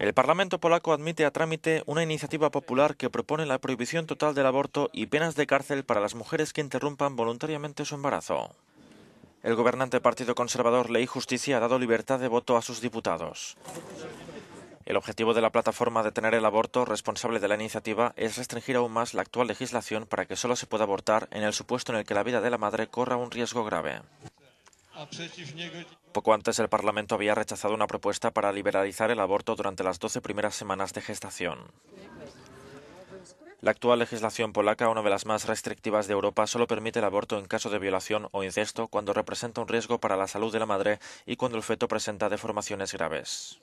El Parlamento polaco admite a trámite una iniciativa popular que propone la prohibición total del aborto y penas de cárcel para las mujeres que interrumpan voluntariamente su embarazo. El gobernante Partido Conservador Ley Justicia ha dado libertad de voto a sus diputados. El objetivo de la plataforma de tener el Aborto, responsable de la iniciativa, es restringir aún más la actual legislación para que solo se pueda abortar en el supuesto en el que la vida de la madre corra un riesgo grave. Poco antes el Parlamento había rechazado una propuesta para liberalizar el aborto durante las 12 primeras semanas de gestación. La actual legislación polaca, una de las más restrictivas de Europa, solo permite el aborto en caso de violación o incesto, cuando representa un riesgo para la salud de la madre y cuando el feto presenta deformaciones graves.